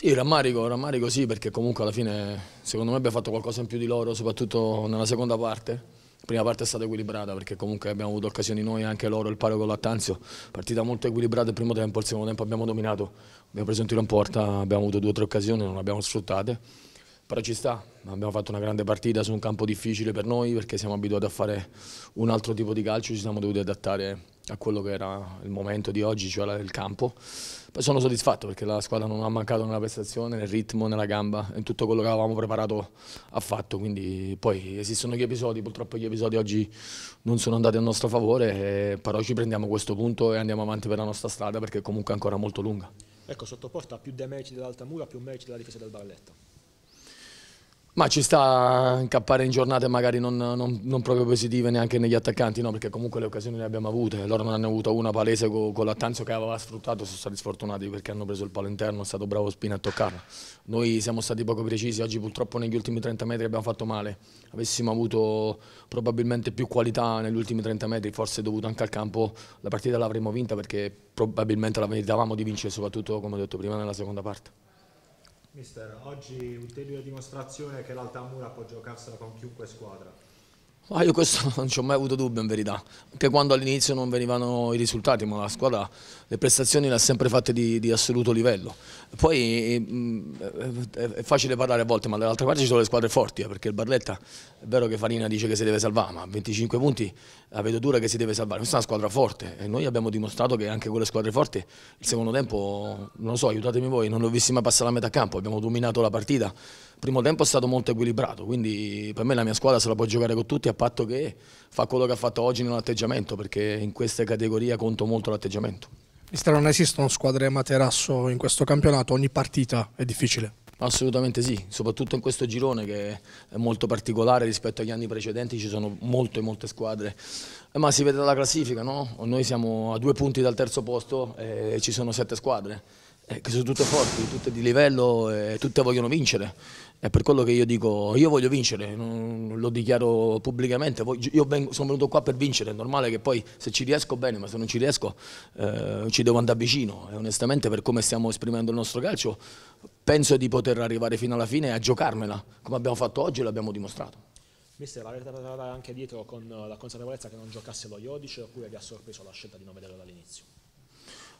Sì, rammarico, rammarico sì, perché comunque alla fine secondo me abbiamo fatto qualcosa in più di loro, soprattutto nella seconda parte. La prima parte è stata equilibrata perché comunque abbiamo avuto occasioni noi, anche loro, il pari con l'Attanzio. Partita molto equilibrata il primo tempo, il secondo tempo abbiamo dominato, abbiamo preso un tiro in porta, abbiamo avuto due o tre occasioni, non le abbiamo sfruttate però ci sta, abbiamo fatto una grande partita su un campo difficile per noi perché siamo abituati a fare un altro tipo di calcio, ci siamo dovuti adattare a quello che era il momento di oggi, cioè il campo. Poi sono soddisfatto perché la squadra non ha mancato nella prestazione, nel ritmo, nella gamba, in tutto quello che avevamo preparato ha fatto, quindi poi esistono gli episodi, purtroppo gli episodi oggi non sono andati a nostro favore, eh, però ci prendiamo questo punto e andiamo avanti per la nostra strada perché comunque è ancora molto lunga. Ecco, sottoposta più dell'alta mura, più meriti della difesa del Barletto. Ma ci sta a incappare in giornate magari non, non, non, proprio positive neanche negli attaccanti, no? perché comunque le occasioni le abbiamo avute, loro non hanno avuto una palese con, con l'Attanzio che aveva sfruttato, sono stati sfortunati perché hanno preso il palo interno, è stato bravo Spina a toccarla. Noi siamo stati poco precisi, oggi purtroppo negli ultimi 30 metri abbiamo fatto male, avessimo avuto probabilmente più qualità negli ultimi 30 metri, forse dovuto anche al campo, la partita l'avremmo vinta perché probabilmente la meritavamo di vincere, soprattutto come ho detto prima nella seconda parte. Mister, oggi ulteriore dimostrazione che l'Altamura può giocarsela con chiunque squadra. Ah, io questo non ci ho mai avuto dubbio in verità, anche quando all'inizio non venivano i risultati, ma la squadra le prestazioni le ha sempre fatte di, di assoluto livello. Poi eh, eh, è facile parlare a volte, ma dall'altra parte ci sono le squadre forti, eh, perché il Barletta è vero che Farina dice che si deve salvare, ma a 25 punti la vedo dura che si deve salvare. Questa è una squadra forte e noi abbiamo dimostrato che anche con le squadre forti il secondo tempo, non lo so, aiutatemi voi, non l'ho visto mai passare la metà campo, abbiamo dominato la partita. Il primo tempo è stato molto equilibrato, quindi per me la mia squadra se la può giocare con tutti a patto che fa quello che ha fatto oggi nell'atteggiamento, perché in queste categorie conto molto l'atteggiamento. Mister, non esistono squadre materasso in questo campionato, ogni partita è difficile. Assolutamente sì, soprattutto in questo girone che è molto particolare rispetto agli anni precedenti, ci sono molte molte squadre, eh, ma si vede dalla classifica, no? noi siamo a due punti dal terzo posto e ci sono sette squadre. Eh, che sono tutte forti, tutte di livello e eh, tutte vogliono vincere. È per quello che io dico, io voglio vincere, lo dichiaro pubblicamente, io vengo, sono venuto qua per vincere, è normale che poi se ci riesco bene, ma se non ci riesco eh, ci devo andare vicino e onestamente per come stiamo esprimendo il nostro calcio penso di poter arrivare fino alla fine a giocarmela, come abbiamo fatto oggi e l'abbiamo dimostrato. Mister, l'avete andata anche dietro con la consapevolezza che non giocasse lo Iodice oppure vi ha sorpreso la scelta di non vederlo dall'inizio?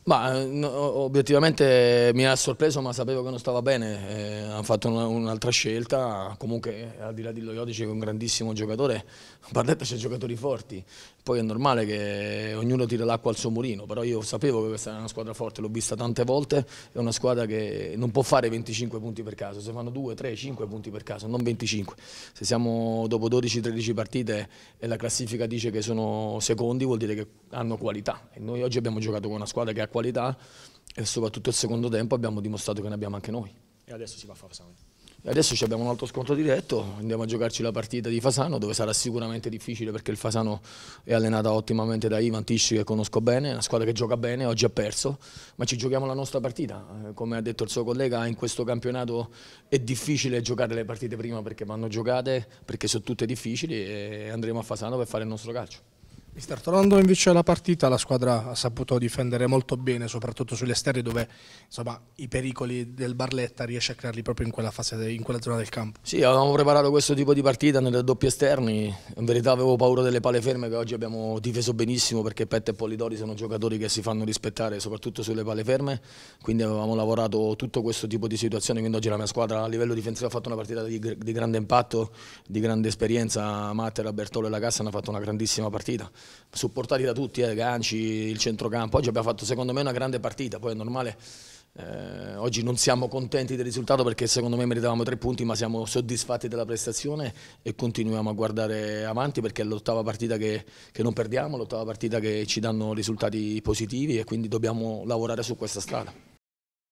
Ma no, obiettivamente mi ha sorpreso, ma sapevo che non stava bene. Eh, hanno fatto un'altra un scelta. Comunque, al di là di Loiodice, che è un grandissimo giocatore, Barletta c'è giocatori forti. Poi è normale che ognuno tira l'acqua al suo mulino. Però io sapevo che questa era una squadra forte, l'ho vista tante volte. È una squadra che non può fare 25 punti per caso. Se fanno 2, 3, 5 punti per caso, non 25. Se siamo dopo 12-13 partite e la classifica dice che sono secondi, vuol dire che hanno qualità. E noi oggi abbiamo giocato con una squadra che ha qualità qualità e soprattutto il secondo tempo abbiamo dimostrato che ne abbiamo anche noi. E adesso si va a Fasano. E Adesso abbiamo un altro scontro diretto, andiamo a giocarci la partita di Fasano dove sarà sicuramente difficile perché il Fasano è allenata ottimamente da Ivan Tisci che conosco bene, è una squadra che gioca bene, oggi ha perso, ma ci giochiamo la nostra partita. Eh, come ha detto il suo collega, in questo campionato è difficile giocare le partite prima perché vanno giocate, perché sono tutte difficili e andremo a Fasano per fare il nostro calcio. Mister, tornando invece alla partita, la squadra ha saputo difendere molto bene, soprattutto sugli esterni dove insomma, i pericoli del Barletta riesce a crearli proprio in quella, fase, in quella zona del campo. Sì, avevamo preparato questo tipo di partita nelle doppie esterni, in verità avevo paura delle palle ferme che oggi abbiamo difeso benissimo perché Petta e Polidori sono giocatori che si fanno rispettare soprattutto sulle palle ferme, quindi avevamo lavorato tutto questo tipo di situazioni, quindi oggi la mia squadra a livello difensivo ha fatto una partita di, di grande impatto, di grande esperienza, Mattera, Bertolo e la Cassa hanno fatto una grandissima partita supportati da tutti, eh, Ganci, il centrocampo. Oggi abbiamo fatto secondo me una grande partita, poi è normale, eh, oggi non siamo contenti del risultato perché secondo me meritavamo tre punti, ma siamo soddisfatti della prestazione e continuiamo a guardare avanti perché è l'ottava partita che, che non perdiamo, l'ottava partita che ci danno risultati positivi e quindi dobbiamo lavorare su questa strada.